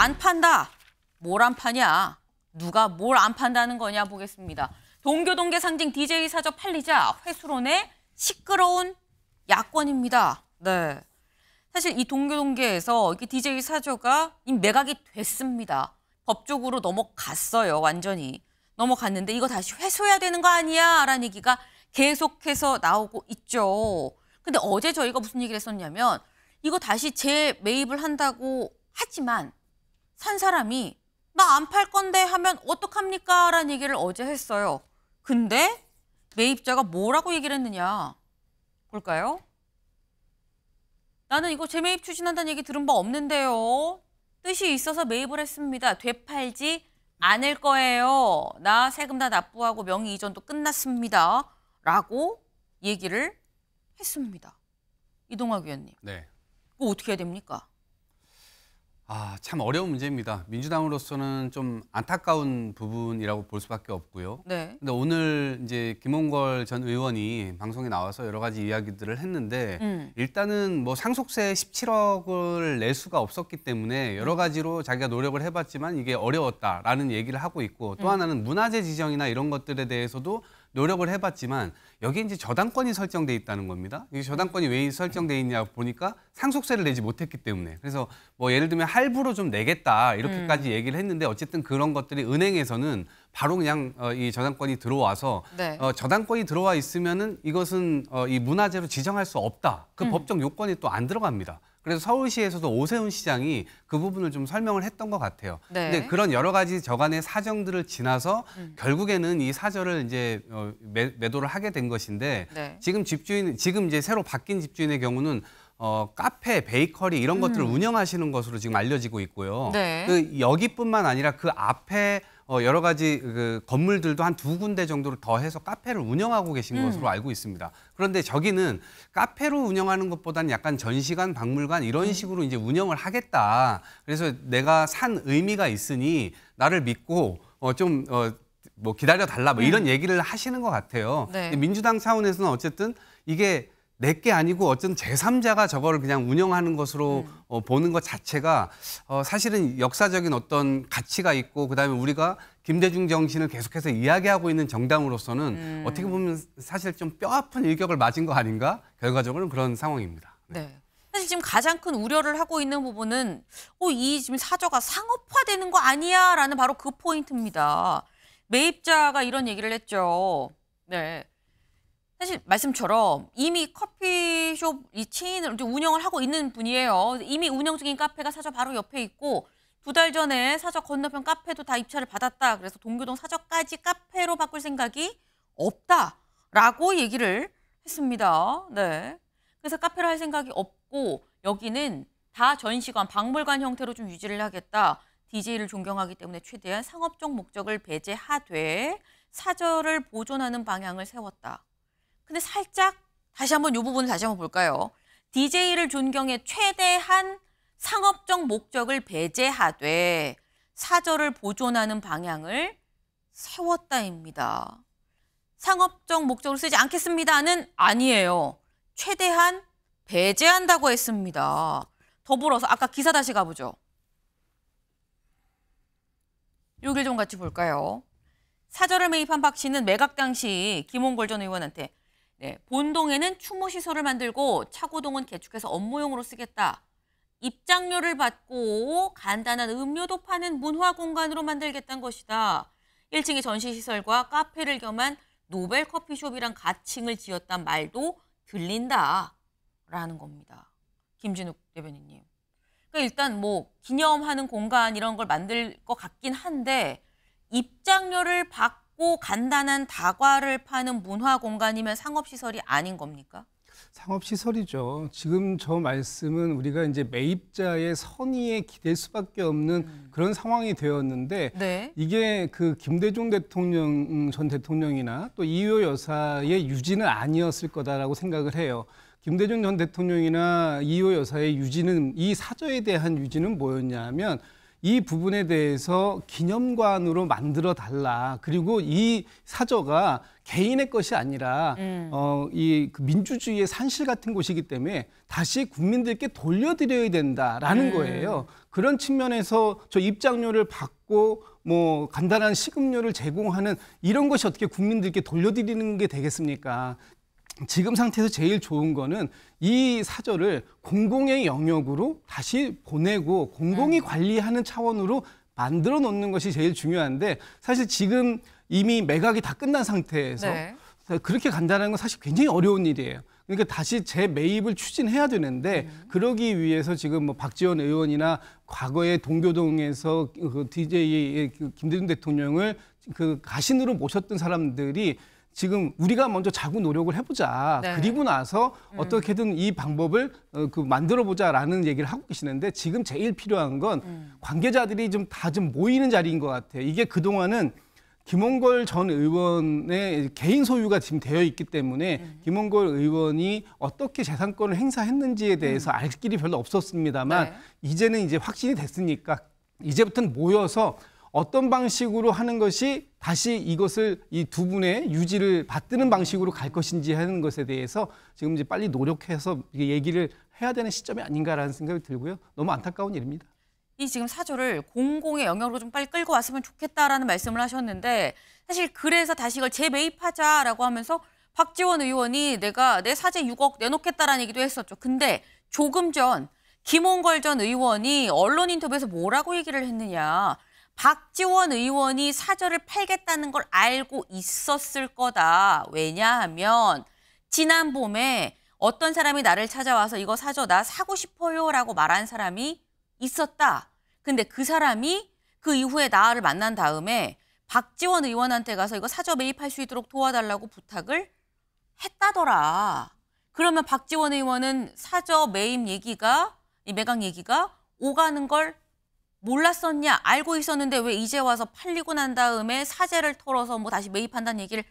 안 판다. 뭘 안 파냐? 누가 뭘 안 판다는 거냐 보겠습니다. 동교동계 상징 DJ 사저 팔리자 회수론의 시끄러운 야권입니다. 네. 사실 이 동교동계에서 이게 DJ 사저가 매각이 됐습니다. 법적으로 넘어갔어요, 완전히. 넘어갔는데 이거 다시 회수해야 되는 거 아니야? 라는 얘기가 계속해서 나오고 있죠. 근데 어제 저희가 무슨 얘기를 했었냐면 이거 다시 재매입을 한다고 하지만 산 사람이 나 안 팔 건데 하면 어떡합니까? 라는 얘기를 어제 했어요. 근데 매입자가 뭐라고 얘기를 했느냐. 볼까요? 나는 이거 재매입 추진한다는 얘기 들은 바 없는데요. 뜻이 있어서 매입을 했습니다. 되팔지 않을 거예요. 나 세금 다 납부하고 명의 이전도 끝났습니다. 라고 얘기를 했습니다. 이동학 위원님. 네. 이거 어떻게 해야 됩니까? 아, 참 어려운 문제입니다. 민주당으로서는 좀 안타까운 부분이라고 볼 수밖에 없고요. 네. 근데 오늘 이제 김홍걸 전 의원이 방송에 나와서 여러 가지 이야기들을 했는데 음. 일단은 뭐 상속세 17억을 낼 수가 없었기 때문에 여러 음. 가지로 자기가 노력을 해봤지만 이게 어려웠다라는 얘기를 하고 있고 또 음. 하나는 문화재 지정이나 이런 것들에 대해서도 노력을 해봤지만 여기 이제 저당권이 설정돼 있다는 겁니다. 이 저당권이 왜 설정돼 있냐 보니까 상속세를 내지 못했기 때문에 그래서 뭐 예를 들면 할부로 좀 내겠다 이렇게까지 음. 얘기를 했는데 어쨌든 그런 것들이 은행에서는 바로 그냥 어, 이 저당권이 들어와서 네. 어, 저당권이 들어와 있으면은 이것은 어, 이 문화재로 지정할 수 없다. 그 음. 법적 요건이 또 안 들어갑니다. 그래서 서울시에서도 오세훈 시장이 그 부분을 좀 설명을 했던 것 같아요. 네. 근데 그런 여러 가지 저간의 사정들을 지나서 음. 결국에는 이 사절을 이제 어, 매, 매도를 하게 된 것인데 네. 지금 집주인 지금 이제 새로 바뀐 집주인의 경우는 어, 카페, 베이커리 이런 음. 것들을 운영하시는 것으로 지금 알려지고 있고요. 네. 그 여기뿐만 아니라 그 앞에 어, 여러 가지 그 건물들도 한 두 군데 정도를 더해서 카페를 운영하고 계신 음. 것으로 알고 있습니다. 그런데 저기는 카페로 운영하는 것보다는 약간 전시관, 박물관 이런 음. 식으로 이제 운영을 하겠다. 그래서 내가 산 의미가 있으니 나를 믿고 어, 좀 어, 뭐 기다려 달라 뭐 음. 이런 얘기를 하시는 것 같아요. 네. 민주당 차원에서는 어쨌든 이게 내게 아니고 어쨌든 제3자가 저거를 그냥 운영하는 것으로 음. 어, 보는 것 자체가 어, 사실은 역사적인 어떤 가치가 있고 그다음에 우리가 김대중 정신을 계속해서 이야기하고 있는 정당으로서는 음. 어떻게 보면 사실 좀 뼈아픈 일격을 맞은 거 아닌가 결과적으로는 그런 상황입니다. 네. 네. 사실 지금 가장 큰 우려를 하고 있는 부분은 어, 이 지금 사저가 상업화되는 거 아니야 라는 바로 그 포인트입니다. 매입자가 이런 얘기를 했죠. 네. 사실 말씀처럼 이미 커피숍 이 체인을 운영을 하고 있는 분이에요. 이미 운영 중인 카페가 사저 바로 옆에 있고 두 달 전에 사저 건너편 카페도 다 입찰을 받았다. 그래서 동교동 사저까지 카페로 바꿀 생각이 없다라고 얘기를 했습니다. 네. 그래서 카페로할 생각이 없고 여기는 다 전시관, 박물관 형태로 좀 유지를 하겠다. DJ를 존경하기 때문에 최대한 상업적 목적을 배제하되 사저를 보존하는 방향을 세웠다. 근데 살짝 다시 한번 요 부분을 다시 한번 볼까요? DJ를 존경해 최대한 상업적 목적을 배제하되 사절을 보존하는 방향을 세웠다입니다. 상업적 목적을 쓰지 않겠습니다는 아니에요. 최대한 배제한다고 했습니다. 더불어서 아까 기사 다시 가보죠. 요길 좀 같이 볼까요? 사절을 매입한 박 씨는 매각 당시 김홍걸 전 의원한테 네, 본동에는 추모시설을 만들고 차고동은 개축해서 업무용으로 쓰겠다. 입장료를 받고 간단한 음료도 파는 문화 공간으로 만들겠다는 것이다. 1층에 전시시설과 카페를 겸한 노벨 커피숍이란 가칭을 지었단 말도 들린다. 라는 겁니다. 김진욱 대변인님. 그러니까 일단 뭐 기념하는 공간 이런 걸 만들 것 같긴 한데 입장료를 받고 작고 간단한 다과를 파는 문화 공간이면 상업시설이 아닌 겁니까? 상업시설이죠. 지금 저 말씀은 우리가 이제 매입자의 선의에 기댈 수밖에 없는 음. 그런 상황이 되었는데 네. 이게 그 김대중 대통령 음, 전 대통령이나 또 이효 여사의 유지는 아니었을 거다라고 생각을 해요. 김대중 전 대통령이나 이효 여사의 유지는 이 사저에 대한 유지는 뭐였냐면 이 부분에 대해서 기념관으로 만들어 달라. 그리고 이 사저가 개인의 것이 아니라 음. 어, 이 그 민주주의의 산실 같은 곳이기 때문에 다시 국민들께 돌려드려야 된다라는 음. 거예요. 그런 측면에서 저 입장료를 받고 뭐 간단한 식음료를 제공하는 이런 것이 어떻게 국민들께 돌려드리는 게 되겠습니까? 지금 상태에서 제일 좋은 거는 이 사절을 공공의 영역으로 다시 보내고 공공이 네. 관리하는 차원으로 만들어 놓는 것이 제일 중요한데 사실 지금 이미 매각이 다 끝난 상태에서 네. 그렇게 간다는 건 사실 굉장히 어려운 일이에요. 그러니까 다시 재매입을 추진해야 되는데 음. 그러기 위해서 지금 뭐 박지원 의원이나 과거에 동교동에서 그 DJ 그 김대중 대통령을 그 가신으로 모셨던 사람들이 지금 우리가 먼저 자구 노력을 해보자. 네. 그리고 나서 음. 어떻게든 이 방법을 어, 그 만들어보자라는 얘기를 하고 계시는데 지금 제일 필요한 건 음. 관계자들이 좀 다좀 좀 모이는 자리인 것 같아요. 이게 그 동안은 김홍걸 전 의원의 개인 소유가 지금 되어 있기 때문에 음. 김홍걸 의원이 어떻게 재산권을 행사했는지에 대해서 음. 알 길이 별로 없었습니다만 네. 이제는 이제 확신이 됐으니까 이제부터는 모여서 어떤 방식으로 하는 것이 다시 이것을 이 두 분의 유지를 받드는 방식으로 갈 것인지 하는 것에 대해서 지금 이제 빨리 노력해서 얘기를 해야 되는 시점이 아닌가라는 생각이 들고요. 너무 안타까운 일입니다. 이 지금 사조를 공공의 영역으로 좀 빨리 끌고 왔으면 좋겠다라는 말씀을 하셨는데 사실 그래서 다시 이걸 재매입하자라고 하면서 박지원 의원이 내가 내 사제 6억 내놓겠다라는 얘기도 했었죠. 근데 조금 전 김홍걸 전 의원이 언론 인터뷰에서 뭐라고 얘기를 했느냐. 박지원 의원이 사절을 팔겠다는 걸 알고 있었을 거다. 왜냐하면 지난 봄에 어떤 사람이 나를 찾아와서 이거 사줘 나 사고 싶어요 라고 말한 사람이 있었다. 근데 그 사람이 그 이후에 나를 만난 다음에 박지원 의원한테 가서 이거 사저 매입할 수 있도록 도와달라고 부탁을 했다더라. 그러면 박지원 의원은 사저 매입 얘기가 이 매각 얘기가 오가는 걸 몰랐었냐 알고 있었는데 왜 이제 와서 팔리고 난 다음에 사재를 털어서 뭐 다시 매입한다는 얘기를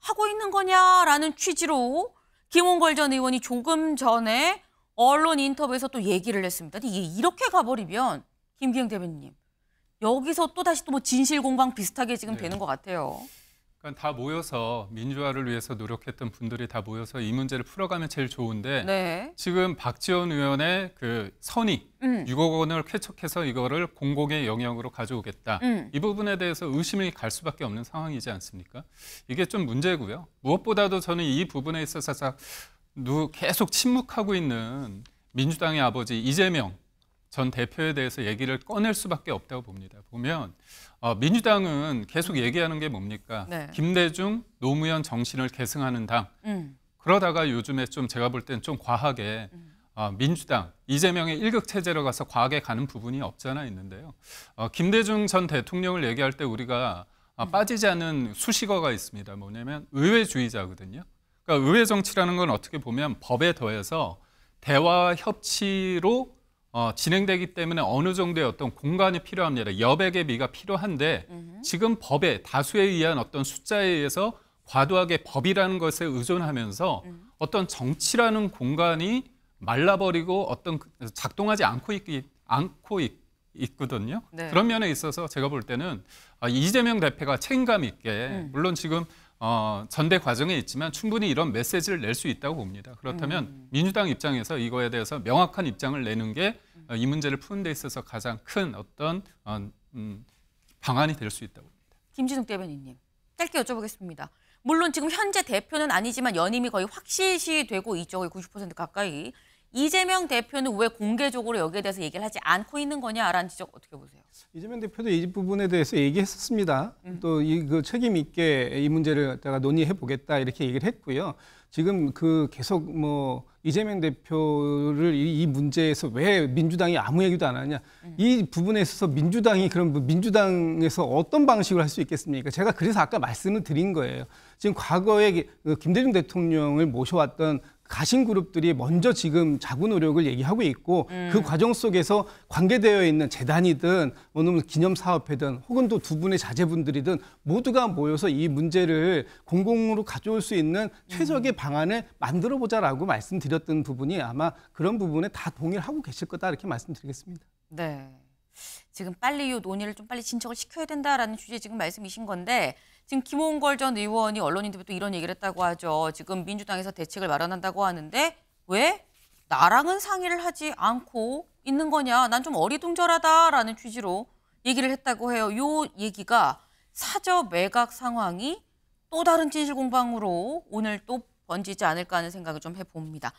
하고 있는 거냐라는 취지로 김홍걸 전 의원이 조금 전에 언론 인터뷰에서 또 얘기를 했습니다. 근데 이렇게 가버리면 김기영 대변님 여기서 또 다시 또 뭐 진실 공방 비슷하게 지금 네. 되는 것 같아요. 그러니까 다 모여서 민주화를 위해서 노력했던 분들이 다 모여서 이 문제를 풀어가면 제일 좋은데 네. 지금 박지원 의원의 그 선의 음. 6억 원을 쾌척해서 이거를 공공의 영역으로 가져오겠다. 음. 이 부분에 대해서 의심이 갈 수밖에 없는 상황이지 않습니까? 이게 좀 문제고요. 무엇보다도 저는 이 부분에 있어서 계속 침묵하고 있는 민주당의 아버지 이재명 전 대표에 대해서 얘기를 꺼낼 수밖에 없다고 봅니다. 보면 어, 민주당은 계속 얘기하는 게 뭡니까? 네. 김대중, 노무현 정신을 계승하는 당. 음. 그러다가 요즘에 좀 제가 볼때좀 과하게 음. 어, 민주당, 이재명의 일극 체제로 가서 과하게 가는 부분이 없잖아 있는데요. 어, 김대중 전 대통령을 얘기할 때 우리가 어, 음. 빠지지 않는 수식어가 있습니다. 뭐냐면 의회주의자거든요. 그러니까 의회 정치라는 건 어떻게 보면 법에 더해서 대화 협치로 어, 진행되기 때문에 어느 정도의 어떤 공간이 필요합니다. 여백의 미가 필요한데 으흠. 지금 법의 다수에 의한 어떤 숫자에 의해서 과도하게 법이라는 것에 의존하면서 으 음. 어떤 정치라는 공간이 말라버리고 어떤 그, 작동하지 않고 있기 않고 있, 거든요 네. 그런 면에 있어서 제가 볼 때는 아, 이재명 대표가 책임감 있게 음. 물론 지금 어, 전대 과정에 있지만 충분히 이런 메시지를 낼 수 있다고 봅니다. 그렇다면 음. 민주당 입장에서 이거에 대해서 명확한 입장을 내는 게이 어, 문제를 푸는 데 있어서 가장 큰 어떤 어, 음, 방안이 될 수 있다고 봅니다. 김진욱 대변인님, 짧게 여쭤보겠습니다. 물론 지금 현재 대표는 아니지만 연임이 거의 확실시 되고 이쪽의 90% 가까이 이재명 대표는 왜 공개적으로 여기에 대해서 얘기를 하지 않고 있는 거냐라는 지적 어떻게 보세요? 이재명 대표도 이 부분에 대해서 얘기했었습니다. 음. 또이 그 책임 있게 이 문제를 제가 논의해 보겠다 이렇게 얘기를 했고요. 지금 그 계속 뭐 이재명 대표를 이, 문제에서 왜 민주당이 아무 얘기도 안 하냐 음. 이 부분에 있어서 민주당이 그럼 민주당에서 어떤 방식으할수 있겠습니까? 제가 그래서 아까 말씀을 드린 거예요. 지금 과거에 그 김대중 대통령을 모셔왔던 가신 그룹들이 먼저 지금 자구 노력을 얘기하고 있고 음. 그 과정 속에서 관계되어 있는 재단이든 어느 기념 사업회든 혹은 또 두 분의 자제분들이든 모두가 모여서 이 문제를 공공으로 가져올 수 있는 최적의 음. 방안을 만들어 보자라고 말씀드렸던 부분이 아마 그런 부분에 다 동의를 하고 계실 거다 이렇게 말씀드리겠습니다. 네. 지금 빨리 이 논의를 좀 빨리 진척을 시켜야 된다라는 취지의 지금 말씀이신 건데 지금 김홍걸 전 의원이 언론인들에 또 이런 얘기를 했다고 하죠. 지금 민주당에서 대책을 마련한다고 하는데 왜 나랑은 상의를 하지 않고 있는 거냐? 난 좀 어리둥절하다라는 취지로 얘기를 했다고 해요. 요 얘기가 사저 매각 상황이 또 다른 진실 공방으로 오늘 또 번지지 않을까 하는 생각을 좀 해봅니다.